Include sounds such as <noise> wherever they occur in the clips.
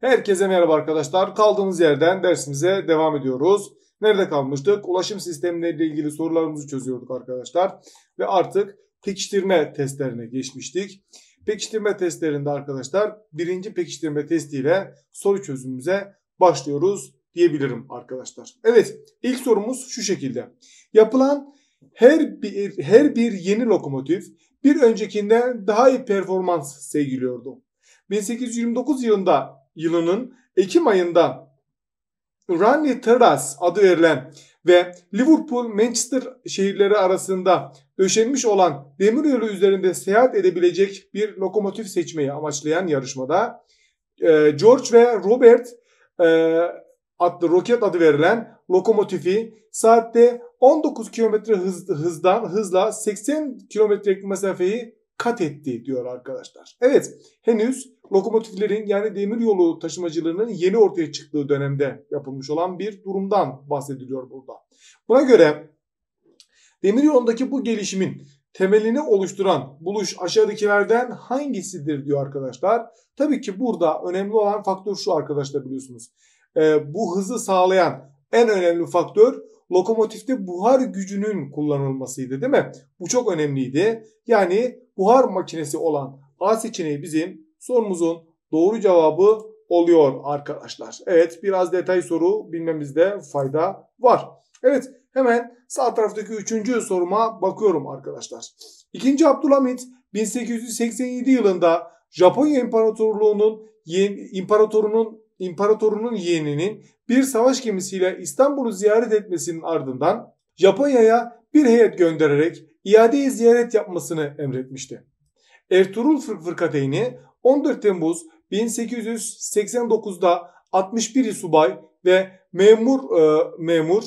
Herkese merhaba arkadaşlar. Kaldığımız yerden dersimize devam ediyoruz. Nerede kalmıştık? Ulaşım sistemleriyle ilgili sorularımızı çözüyorduk arkadaşlar. Ve artık pekiştirme testlerine geçmiştik. Pekiştirme testlerinde arkadaşlar birinci pekiştirme testiyle soru çözümümüze başlıyoruz diyebilirim arkadaşlar. Evet ilk sorumuz şu şekilde. Yapılan her bir, her bir yeni lokomotif bir öncekinden daha iyi performans sergiliyordu. 1829 yılında yılının Ekim ayında Runny Taras adı verilen ve Liverpool Manchester şehirleri arasında döşenmiş olan demiryolu üzerinde seyahat edebilecek bir lokomotif seçmeyi amaçlayan yarışmada e, George ve Robert e, adlı roket adı verilen lokomotifi saatte 19 km hız, hızdan hızla 80 km mesafeyi kat etti diyor arkadaşlar. Evet henüz lokomotiflerin yani demiryolu taşımacılığının yeni ortaya çıktığı dönemde yapılmış olan bir durumdan bahsediliyor burada. Buna göre demiryolundaki bu gelişimin temelini oluşturan buluş aşağıdakilerden hangisidir diyor arkadaşlar. Tabii ki burada önemli olan faktör şu arkadaşlar biliyorsunuz. Ee, bu hızı sağlayan en önemli faktör lokomotifte buhar gücünün kullanılmasıydı değil mi? Bu çok önemliydi. Yani buhar makinesi olan A seçeneği bizim sorumuzun doğru cevabı oluyor arkadaşlar. Evet biraz detay soru bilmemizde fayda var. Evet hemen sağ taraftaki üçüncü soruma bakıyorum arkadaşlar. İkinci Abdülhamit 1887 yılında Japonya İmparatorluğu'nun imparatorunun imparatorunun yeğeninin bir savaş gemisiyle İstanbul'u ziyaret etmesinin ardından Japonya'ya bir heyet göndererek iadeyi ziyaret yapmasını emretmişti. Ertuğrul Fırkateyni 14 Temmuz 1889'da 61 subay ve memur e, memur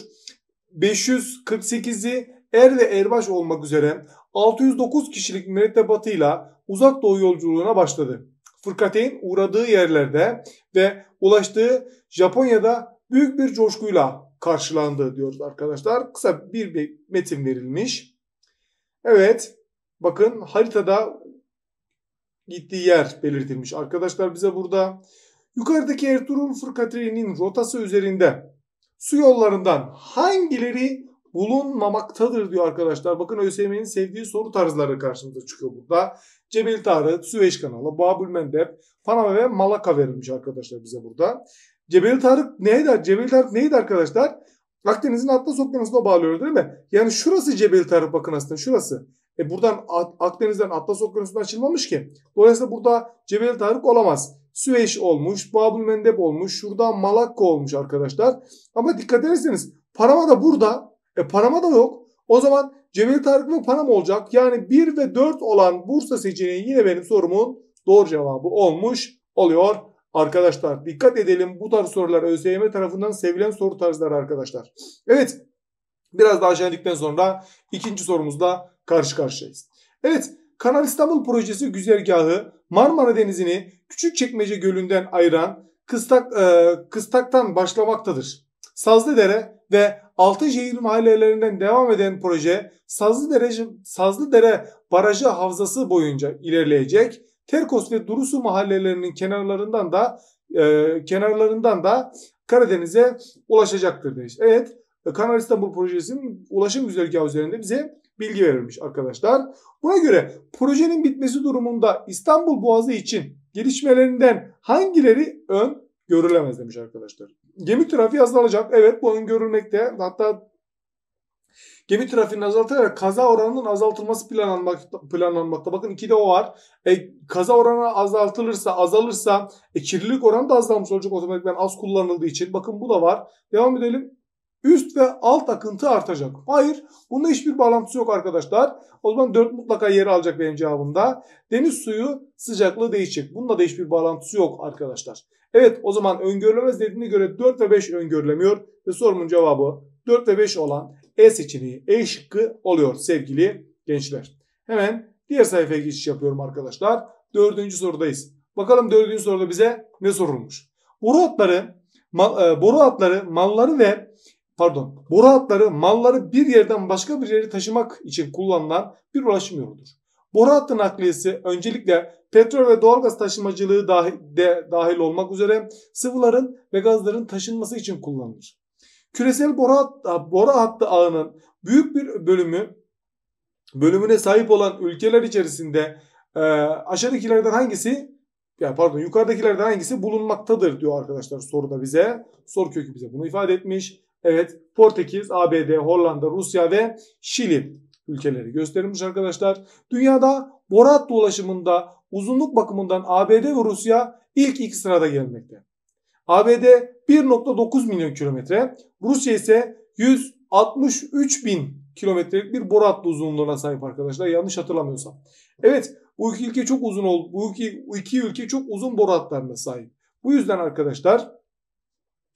548'i er ve erbaş olmak üzere 609 kişilik mürettebatıyla uzak doğu yolculuğuna başladı fırkateyn uğradığı yerlerde ve ulaştığı Japonya'da büyük bir coşkuyla karşılandı diyoruz arkadaşlar. Kısa bir, bir metin verilmiş. Evet bakın haritada gittiği yer belirtilmiş. Arkadaşlar bize burada yukarıdaki Ertuğrul Fırkatey'nin rotası üzerinde su yollarından hangileri bulunmamaktadır diyor arkadaşlar. Bakın ÖSYM'nin sevdiği soru tarzları karşımıza çıkıyor burada. Cebel Tarık, Süveyş Kanalı, Babül Mendeb, Panama ve Malaka verilmiş arkadaşlar bize burada. Cebel Tarık neydi? Cebel Tarık neydi arkadaşlar? Akdeniz'in Atlas Okyanusu'na bağlıyor değil mi? Yani şurası Cebel Tarık bakın aslında şurası. E buradan Akdeniz'den Atlas Okyanusu'na açılmamış ki. Dolayısıyla burada Cebel Tarık olamaz. Süveyş olmuş, Babül Mendeb olmuş, şurada Malakka olmuş arkadaşlar. Ama dikkat ederseniz Panama da burada, e parama da yok. O zaman cemil Tarık mı param olacak? Yani 1 ve 4 olan Bursa seçeneği yine benim sorumun doğru cevabı olmuş oluyor. Arkadaşlar dikkat edelim bu tarz sorular ÖSYM tarafından sevilen soru tarzları arkadaşlar. Evet biraz daha aşağı indikten sonra ikinci sorumuzla karşı karşıyayız. Evet Kanal İstanbul projesi güzergahı Marmara Denizi'ni Küçükçekmece Gölü'nden ayıran Kıstak, e, Kıstak'tan başlamaktadır. Sazlıdere ve Altınşehir mahallelerinden devam eden proje Sazlıdere, Sazlıdere Barajı Havzası boyunca ilerleyecek. Terkos ve Durusu mahallelerinin kenarlarından da e, kenarlarından da Karadeniz'e ulaşacaktır demiş. Evet Kanal İstanbul projesinin ulaşım güzergahı üzerinde bize bilgi verilmiş arkadaşlar. Buna göre projenin bitmesi durumunda İstanbul Boğazı için gelişmelerinden hangileri ön görülemez demiş arkadaşlar. Gemi trafiği azalacak. Evet bu öngörülmekte. Hatta gemi trafiğinin azaltılarak kaza oranının azaltılması planlanmak, planlanmakta. Bakın iki de o var. E, kaza oranı azaltılırsa, azalırsa e, kirlilik oranı da azalmış olacak otomatikman az kullanıldığı için. Bakın bu da var. Devam edelim. Üst ve alt akıntı artacak. Hayır. bunda hiçbir bağlantısı yok arkadaşlar. O zaman 4 mutlaka yer alacak benim cevabımda. Deniz suyu sıcaklığı değişecek. Bunda da hiçbir bağlantısı yok arkadaşlar. Evet o zaman öngörülemez dediğine göre 4 ve 5 öngörülemiyor. Ve sorumun cevabı 4 ve 5 olan E seçeneği E şıkkı oluyor sevgili gençler. Hemen diğer sayfaya geçiş yapıyorum arkadaşlar. Dördüncü sorudayız. Bakalım dördüncü soruda bize ne sorulmuş? Boru atları, mal, e, boru atları malları ve pardon boru atları malları bir yerden başka bir yere taşımak için kullanılan bir ulaşım yoludur. Boru hattı nakliyesi öncelikle petrol ve doğalgaz taşımacılığı dahil, de dahil olmak üzere sıvıların ve gazların taşınması için kullanılır. Küresel boru hattı, ah, boru hattı ağının büyük bir bölümü bölümüne sahip olan ülkeler içerisinde e, aşağıdakilerden hangisi ya pardon yukarıdakilerden hangisi bulunmaktadır diyor arkadaşlar soruda bize. Soru kökü bize bunu ifade etmiş. Evet Portekiz, ABD, Hollanda, Rusya ve Şili ülkeleri gösterilmiş arkadaşlar. Dünyada borat dolaşımında uzunluk bakımından ABD ve Rusya ilk iki sırada gelmekte. ABD 1.9 milyon kilometre, Rusya ise 163 bin kilometrelik bir borat uzunluğuna sahip arkadaşlar yanlış hatırlamıyorsam. Evet bu iki ülke çok uzun oldu. Bu iki, iki ülke çok uzun boratlarına sahip. Bu yüzden arkadaşlar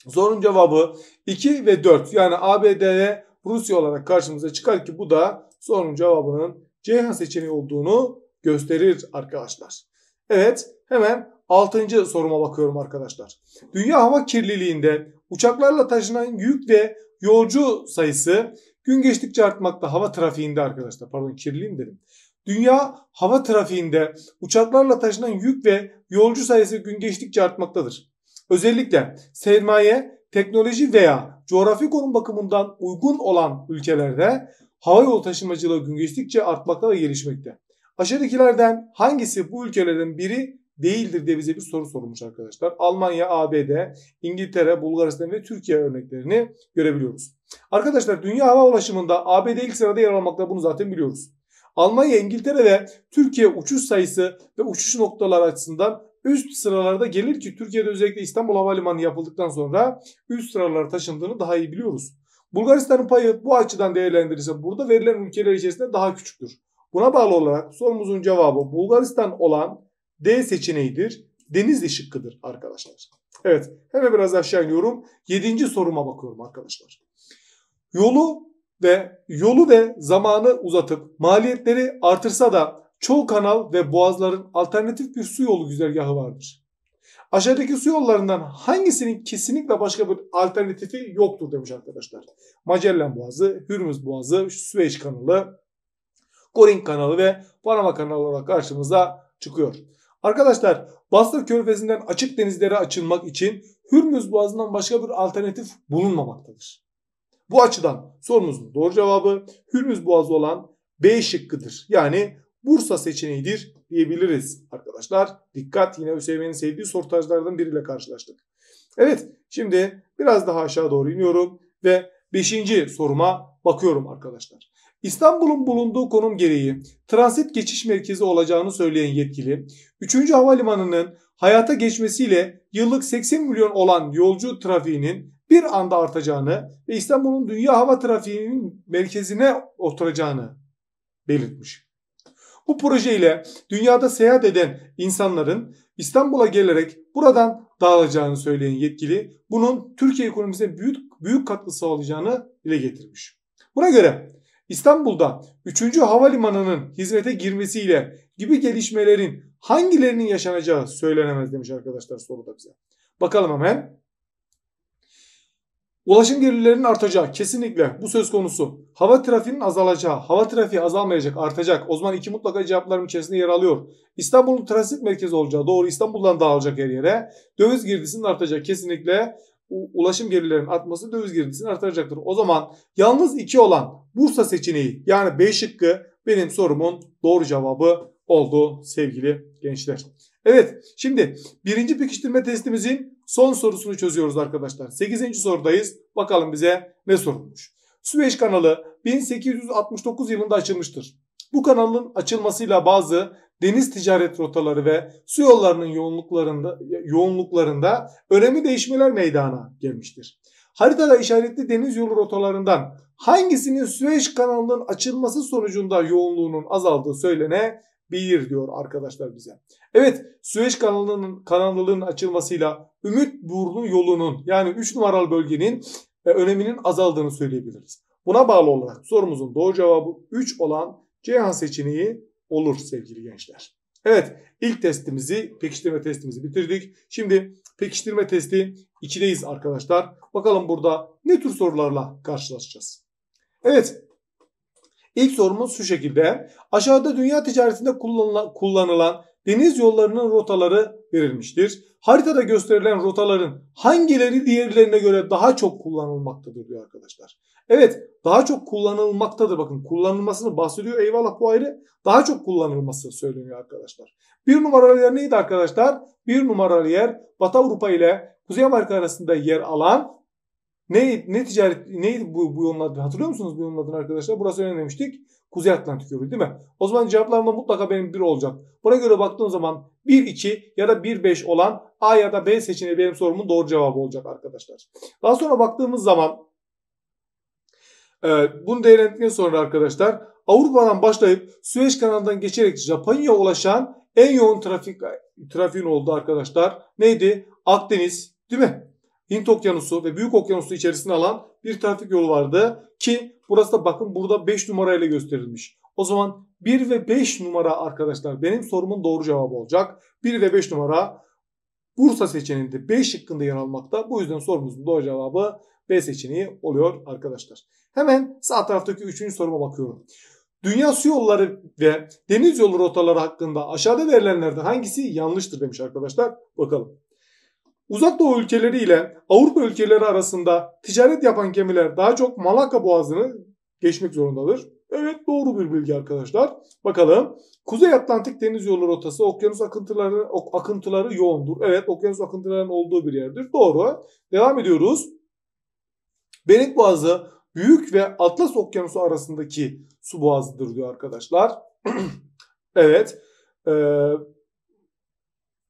zorun cevabı 2 ve 4 yani ABD ve Rusya olarak karşımıza çıkar ki bu da sorunun cevabının Ceyhan seçeneği olduğunu gösterir arkadaşlar. Evet hemen 6. soruma bakıyorum arkadaşlar. Dünya hava kirliliğinde uçaklarla taşınan yük ve yolcu sayısı gün geçtikçe artmakta hava trafiğinde arkadaşlar. Pardon kirliliğim dedim. Dünya hava trafiğinde uçaklarla taşınan yük ve yolcu sayısı gün geçtikçe artmaktadır. Özellikle sermaye, teknoloji veya coğrafi konum bakımından uygun olan ülkelerde Hava havayolu taşımacılığı gün geçtikçe artmakta ve gelişmekte. Aşağıdakilerden hangisi bu ülkelerin biri değildir diye bize bir soru sorulmuş arkadaşlar. Almanya, ABD, İngiltere, Bulgaristan ve Türkiye örneklerini görebiliyoruz. Arkadaşlar dünya hava ulaşımında ABD ilk sırada yer almakta bunu zaten biliyoruz. Almanya, İngiltere ve Türkiye uçuş sayısı ve uçuş noktaları açısından üst sıralarda gelir ki Türkiye'de özellikle İstanbul Havalimanı yapıldıktan sonra üst sıralara taşındığını daha iyi biliyoruz. Bulgaristan'ın payı bu açıdan değerlendirilirse burada verilen ülkeler içerisinde daha küçüktür. Buna bağlı olarak sorumuzun cevabı Bulgaristan olan D seçeneğidir. Denizli şıkkıdır arkadaşlar. Evet hemen biraz aşağı iniyorum. Yedinci soruma bakıyorum arkadaşlar. Yolu ve yolu ve zamanı uzatıp maliyetleri artırsa da çoğu kanal ve boğazların alternatif bir su yolu güzergahı vardır. Aşağıdaki su yollarından hangisinin kesinlikle başka bir alternatifi yoktur demiş arkadaşlar. Magellan Boğazı, Hürmüz Boğazı, Süveyş Kanalı, Goring Kanalı ve Panama Kanalı olarak karşımıza çıkıyor. Arkadaşlar Basra Körfezi'nden açık denizlere açılmak için Hürmüz Boğazı'ndan başka bir alternatif bulunmamaktadır. Bu açıdan sorunuzun doğru cevabı Hürmüz Boğazı olan B şıkkıdır. Yani Bursa seçeneğidir diyebiliriz arkadaşlar. Dikkat yine ÖSYM'nin sevdiği sortajlardan biriyle karşılaştık. Evet şimdi biraz daha aşağı doğru iniyorum ve 5. soruma bakıyorum arkadaşlar. İstanbul'un bulunduğu konum gereği transit geçiş merkezi olacağını söyleyen yetkili, 3. havalimanının hayata geçmesiyle yıllık 80 milyon olan yolcu trafiğinin bir anda artacağını ve İstanbul'un dünya hava trafiğinin merkezine oturacağını belirtmiş. Bu projeyle dünyada seyahat eden insanların İstanbul'a gelerek buradan dağılacağını söyleyen yetkili bunun Türkiye ekonomisine büyük, büyük katkı sağlayacağını dile getirmiş. Buna göre İstanbul'da 3. havalimanının hizmete girmesiyle gibi gelişmelerin hangilerinin yaşanacağı söylenemez demiş arkadaşlar soruda bize. Bakalım hemen. Ulaşım gelirlerinin artacağı kesinlikle bu söz konusu. Hava trafiğinin azalacağı, hava trafiği azalmayacak, artacak. O zaman iki mutlaka cevaplarım içerisinde yer alıyor. İstanbul'un transit merkezi olacağı doğru İstanbul'dan dağılacak her yere. Döviz girdisinin artacak kesinlikle. Ulaşım gelirlerinin artması döviz girdisinin artacaktır. O zaman yalnız iki olan Bursa seçeneği yani B şıkkı benim sorumun doğru cevabı oldu sevgili gençler. Evet şimdi birinci pekiştirme testimizin son sorusunu çözüyoruz arkadaşlar. 8. sorudayız. Bakalım bize ne sorulmuş. Süveyş kanalı 1869 yılında açılmıştır. Bu kanalın açılmasıyla bazı deniz ticaret rotaları ve su yollarının yoğunluklarında, yoğunluklarında önemli değişmeler meydana gelmiştir. Haritada işaretli deniz yolu rotalarından hangisinin Süveyş kanalının açılması sonucunda yoğunluğunun azaldığı söylenebilir diyor arkadaşlar bize. Evet Süveyş kanalının kanalının açılmasıyla Ümit Burnu yolunun yani 3 numaralı bölgenin e, öneminin azaldığını söyleyebiliriz. Buna bağlı olarak sorumuzun doğru cevabı 3 olan Ceyhan seçeneği olur sevgili gençler. Evet ilk testimizi pekiştirme testimizi bitirdik. Şimdi pekiştirme testi 2'deyiz arkadaşlar. Bakalım burada ne tür sorularla karşılaşacağız. Evet ilk sorumuz şu şekilde. Aşağıda dünya ticaretinde kullanılan, kullanılan deniz yollarının rotaları verilmiştir. Haritada gösterilen rotaların hangileri diğerlerine göre daha çok kullanılmaktadır diyor arkadaşlar. Evet daha çok kullanılmaktadır bakın kullanılmasını bahsediyor eyvallah bu ayrı. Daha çok kullanılması söyleniyor arkadaşlar. Bir numaralı yer neydi arkadaşlar? Bir numaralı yer Batı Avrupa ile Kuzey Amerika arasında yer alan ne, ne ticaret neydi bu, bu yolun adı hatırlıyor musunuz bu yolun adını arkadaşlar? Burası önemli demiştik. Kuzey Atlantik yolu değil mi? O zaman cevaplarımda mutlaka benim 1 olacak. Buna göre baktığım zaman 1-2 ya da 1-5 olan A ya da B seçeneği benim sorumun doğru cevabı olacak arkadaşlar. Daha sonra baktığımız zaman e, bunu değerlendikten sonra arkadaşlar Avrupa'dan başlayıp Süveyş kanalından geçerek Japonya'ya ulaşan en yoğun trafik trafiğin oldu arkadaşlar. Neydi? Akdeniz değil mi? Hint Okyanusu ve Büyük Okyanusu içerisine alan bir trafik yolu vardı. Ki burası da bakın burada 5 numarayla gösterilmiş. O zaman 1 ve 5 numara arkadaşlar benim sorumun doğru cevabı olacak. 1 ve 5 numara Bursa seçeneğinde 5 şıkkında yer almakta. Bu yüzden sorumuzun doğru cevabı B seçeneği oluyor arkadaşlar. Hemen sağ taraftaki 3. soruma bakıyorum. Dünya su yolları ve deniz yolu rotaları hakkında aşağıda verilenlerden hangisi yanlıştır demiş arkadaşlar. Bakalım. Uzak Doğu ülkeleri ile Avrupa ülkeleri arasında ticaret yapan gemiler daha çok Malaka Boğazı'nı geçmek zorundadır. Evet doğru bir bilgi arkadaşlar. Bakalım. Kuzey Atlantik Deniz Yolu rotası okyanus akıntıları ok, akıntıları yoğundur. Evet okyanus akıntılarının olduğu bir yerdir. Doğru. Devam ediyoruz. Benik Boğazı Büyük ve Atlas Okyanusu arasındaki su boğazıdır diyor arkadaşlar. <clears throat> evet. Ee,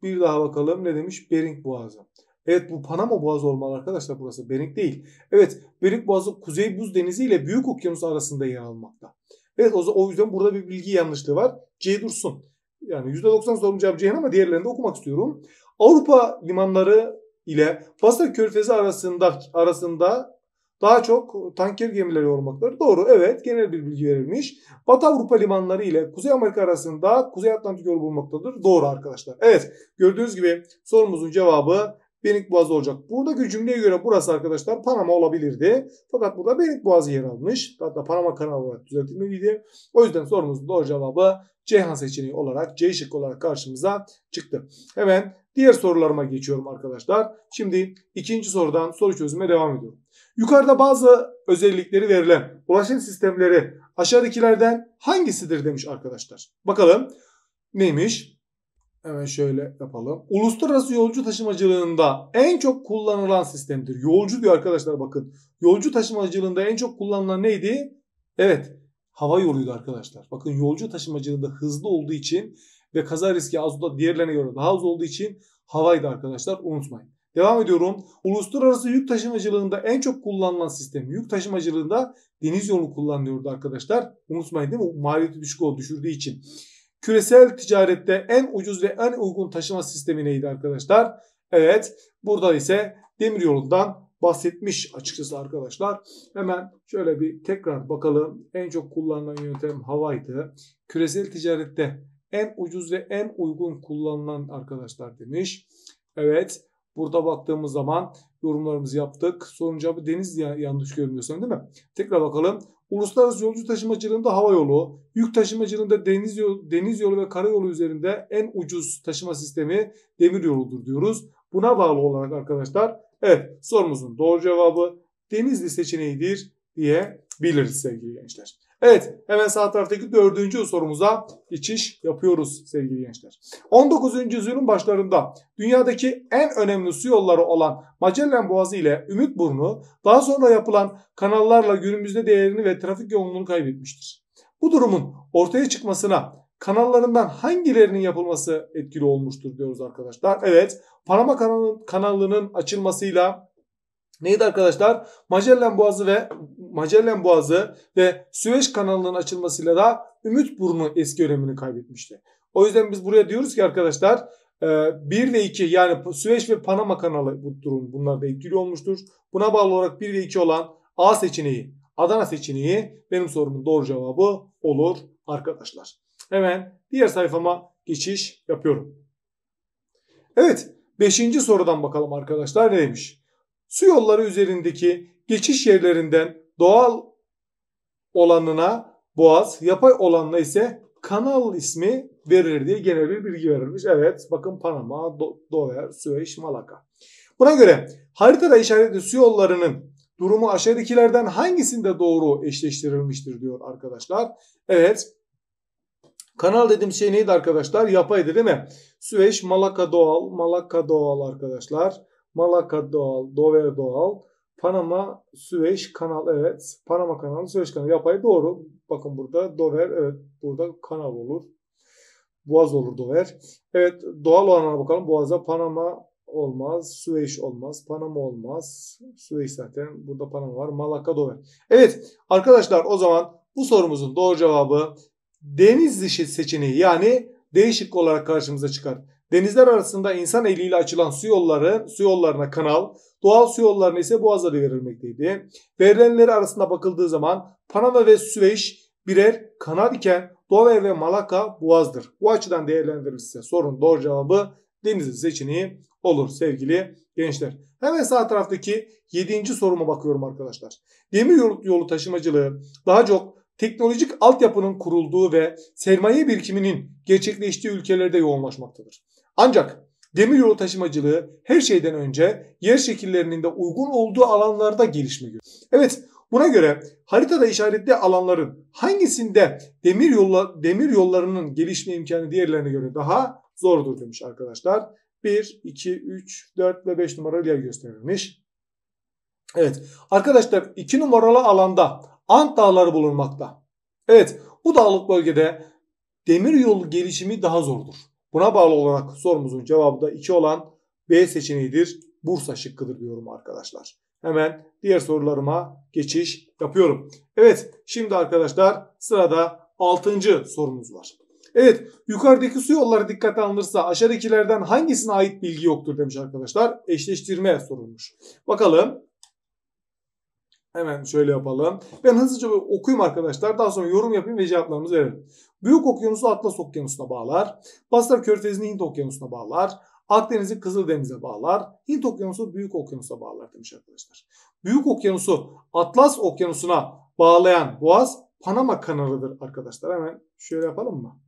bir daha bakalım ne demiş? Bering Boğazı. Evet bu Panama Boğazı olmalı arkadaşlar burası. Bering değil. Evet Bering Boğazı Kuzey Buz Denizi ile Büyük Okyanus arasında yer almakta. Evet o, yüzden burada bir bilgi yanlışlığı var. C dursun. Yani %90 sorunun cevabı Ceyhan ama diğerlerini de okumak istiyorum. Avrupa limanları ile Basra Körfezi arasında arasında daha çok tanker gemileri olmakları doğru. Evet genel bir bilgi verilmiş. Batı Avrupa limanları ile Kuzey Amerika arasında Kuzey Atlantik yolu bulunmaktadır. Doğru arkadaşlar. Evet gördüğünüz gibi sorumuzun cevabı Benik Boğazı olacak. Buradaki cümleye göre burası arkadaşlar Panama olabilirdi. Fakat burada Benik Boğazı yer almış. Hatta Panama kanalı olarak düzeltilmeliydi. O yüzden sorumuzun doğru cevabı Ceyhan seçeneği olarak C şık olarak karşımıza çıktı. Hemen diğer sorularıma geçiyorum arkadaşlar. Şimdi ikinci sorudan soru çözüme devam ediyorum. Yukarıda bazı özellikleri verilen ulaşım sistemleri aşağıdakilerden hangisidir demiş arkadaşlar. Bakalım neymiş? Hemen şöyle yapalım. Uluslararası yolcu taşımacılığında en çok kullanılan sistemdir. Yolcu diyor arkadaşlar bakın. Yolcu taşımacılığında en çok kullanılan neydi? Evet hava yoluydu arkadaşlar. Bakın yolcu taşımacılığında hızlı olduğu için ve kaza riski az da diğerlerine göre daha az olduğu için havaydı arkadaşlar unutmayın. Devam ediyorum. Uluslararası yük taşımacılığında en çok kullanılan sistem yük taşımacılığında deniz yolu kullanıyordu arkadaşlar. Unutmayın değil mi? Maliyeti düşük oldu düşürdüğü için. Küresel ticarette en ucuz ve en uygun taşıma sistemi neydi arkadaşlar? Evet burada ise demir yolundan bahsetmiş açıkçası arkadaşlar. Hemen şöyle bir tekrar bakalım. En çok kullanılan yöntem havaydı. Küresel ticarette en ucuz ve en uygun kullanılan arkadaşlar demiş. Evet Burada baktığımız zaman yorumlarımızı yaptık. Sorun bir deniz diye yanlış görmüyorsan değil mi? Tekrar bakalım. Uluslararası yolcu taşımacılığında hava yolu, yük taşımacılığında deniz yolu, deniz yolu ve karayolu üzerinde en ucuz taşıma sistemi demir yoludur diyoruz. Buna bağlı olarak arkadaşlar evet sorumuzun doğru cevabı Denizli seçeneğidir diyebiliriz sevgili gençler. Evet hemen sağ taraftaki dördüncü sorumuza geçiş yapıyoruz sevgili gençler. 19. yüzyılın başlarında dünyadaki en önemli su yolları olan Magellan Boğazı ile Ümit Burnu daha sonra yapılan kanallarla günümüzde değerini ve trafik yoğunluğunu kaybetmiştir. Bu durumun ortaya çıkmasına kanallarından hangilerinin yapılması etkili olmuştur diyoruz arkadaşlar. Evet Panama kanalının açılmasıyla Neydi arkadaşlar? Magellan Boğazı ve Magellan Boğazı ve Süveyş kanalının açılmasıyla da Ümit Burnu eski önemini kaybetmişti. O yüzden biz buraya diyoruz ki arkadaşlar 1 e, ve 2 yani Süveyş ve Panama kanalı bu durum bunlarda etkili olmuştur. Buna bağlı olarak 1 ve 2 olan A seçeneği, Adana seçeneği benim sorumun doğru cevabı olur arkadaşlar. Hemen diğer sayfama geçiş yapıyorum. Evet 5. sorudan bakalım arkadaşlar neymiş? su yolları üzerindeki geçiş yerlerinden doğal olanına boğaz, yapay olanına ise kanal ismi verilir diye genel bir bilgi verilmiş. Evet bakın Panama, Do Dover, Süveyş, Malaka. Buna göre haritada işaretli su yollarının durumu aşağıdakilerden hangisinde doğru eşleştirilmiştir diyor arkadaşlar. Evet kanal dediğim şey neydi arkadaşlar? Yapaydı değil mi? Süveyş, Malaka doğal, Malaka doğal arkadaşlar. Malaka Doğal, Dover Doğal, Panama, Süveyş Kanal evet. Panama Kanalı, Süveyş Kanalı yapay doğru. Bakın burada Dover evet burada kanal olur. Boğaz olur Dover. Evet doğal olanlara bakalım. Boğaz'a Panama olmaz. Süveyş olmaz. Panama olmaz. Süveyş zaten. Burada Panama var. Malaka Dover. Evet arkadaşlar o zaman bu sorumuzun doğru cevabı deniz dişi seçeneği yani değişik olarak karşımıza çıkar. Denizler arasında insan eliyle açılan su yolları, su yollarına kanal, doğal su yollarına ise boğaz adı verilmekteydi. Verilenleri arasında bakıldığı zaman Panama ve Süveyş birer kanal iken Dover ve Malaka boğazdır. Bu açıdan değerlendirilirse sorun doğru cevabı deniz seçeneği olur sevgili gençler. Hemen sağ taraftaki 7. soruma bakıyorum arkadaşlar. Demir yolu, yolu taşımacılığı daha çok teknolojik altyapının kurulduğu ve sermaye birikiminin gerçekleştiği ülkelerde yoğunlaşmaktadır. Ancak demir yolu taşımacılığı her şeyden önce yer şekillerinin de uygun olduğu alanlarda gelişme görüyor. Evet Buna göre haritada işaretli alanların hangisinde demir, yolla, demir yollarının gelişme imkanı diğerlerine göre daha zordur demiş arkadaşlar. 1, 2, 3, 4 ve 5 numaralı yer gösterilmiş. Evet arkadaşlar 2 numaralı alanda Ant Dağları bulunmakta. Evet bu dağlık bölgede demir yolu gelişimi daha zordur. Buna bağlı olarak sorumuzun cevabı da 2 olan B seçeneğidir. Bursa şıkkıdır diyorum arkadaşlar. Hemen diğer sorularıma geçiş yapıyorum. Evet şimdi arkadaşlar sırada 6. sorumuz var. Evet yukarıdaki su yolları dikkate alınırsa aşağıdakilerden hangisine ait bilgi yoktur demiş arkadaşlar. Eşleştirme sorulmuş. Bakalım Hemen şöyle yapalım. Ben hızlıca okuyayım arkadaşlar. Daha sonra yorum yapayım ve cevaplarımızı verelim. Büyük Okyanusu Atlas Okyanusu'na bağlar. Pasifik Körfezi'ni Hint Okyanusu'na bağlar. Akdeniz'i Kızıldeniz'e bağlar. Hint Okyanusu Büyük Okyanus'a bağlar demiş arkadaşlar. Büyük Okyanusu Atlas Okyanusu'na bağlayan boğaz Panama kanalıdır arkadaşlar. Hemen şöyle yapalım mı?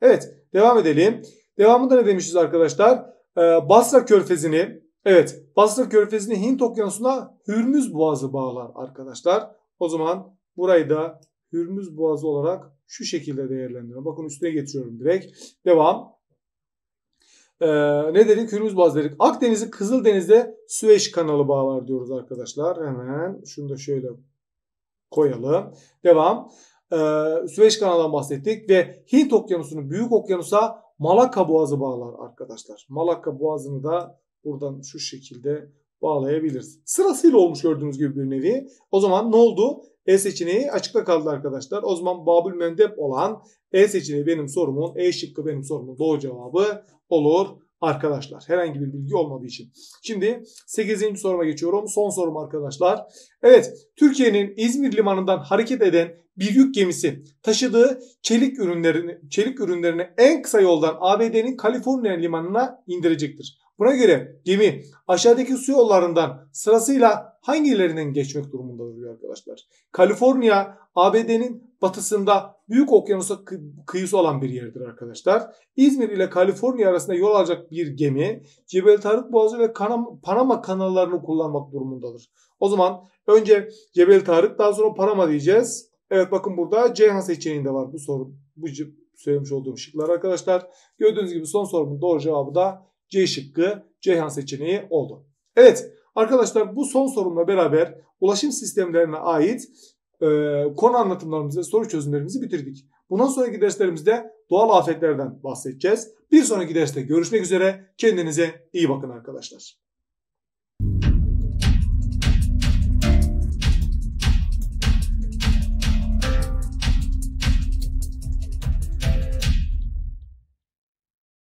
Evet devam edelim. Devamında ne demişiz arkadaşlar? Ee, Basra Körfezi'ni Evet Basra Körfezi'ni Hint Okyanusu'na Hürmüz Boğazı bağlar arkadaşlar. O zaman burayı da Hürmüz Boğazı olarak şu şekilde değerlendiriyorum. Bakın üstüne getiriyorum direkt. Devam. Ee, ne dedik? Hürmüz Boğazı dedik. Akdeniz'i Kızıldeniz'de Süveyş kanalı bağlar diyoruz arkadaşlar. Hemen şunu da şöyle koyalım. Devam. Ee, Süveyş kanalından bahsettik ve Hint Okyanusu'nu Büyük Okyanus'a Malakka Boğazı bağlar arkadaşlar. Malakka Boğazı'nı da Buradan şu şekilde bağlayabiliriz. Sırasıyla olmuş gördüğünüz gibi bir nevi. O zaman ne oldu? E seçeneği açıkta kaldı arkadaşlar. O zaman Babül Mendep olan E seçeneği benim sorumun, E şıkkı benim sorumun doğru cevabı olur arkadaşlar. Herhangi bir bilgi olmadığı için. Şimdi 8. soruma geçiyorum. Son sorum arkadaşlar. Evet, Türkiye'nin İzmir limanından hareket eden bir yük gemisi taşıdığı çelik ürünlerini çelik ürünlerini en kısa yoldan ABD'nin Kaliforniya limanına indirecektir. Buna göre gemi aşağıdaki su yollarından sırasıyla hangilerinin geçmek durumunda diyor arkadaşlar. Kaliforniya ABD'nin batısında büyük okyanusa kıyısı olan bir yerdir arkadaşlar. İzmir ile Kaliforniya arasında yol alacak bir gemi Cebel Tarık Boğazı ve Panama kanallarını kullanmak durumundadır. O zaman önce Cebel Tarık daha sonra Panama diyeceğiz. Evet bakın burada Ceyhan seçeneğinde var bu soru. Bu söylemiş olduğum şıklar arkadaşlar. Gördüğünüz gibi son sorunun doğru cevabı da C şıkkı Ceyhan seçeneği oldu. Evet arkadaşlar bu son sorunla beraber ulaşım sistemlerine ait e, konu anlatımlarımızı soru çözümlerimizi bitirdik. Bundan sonraki derslerimizde doğal afetlerden bahsedeceğiz. Bir sonraki derste görüşmek üzere. Kendinize iyi bakın arkadaşlar.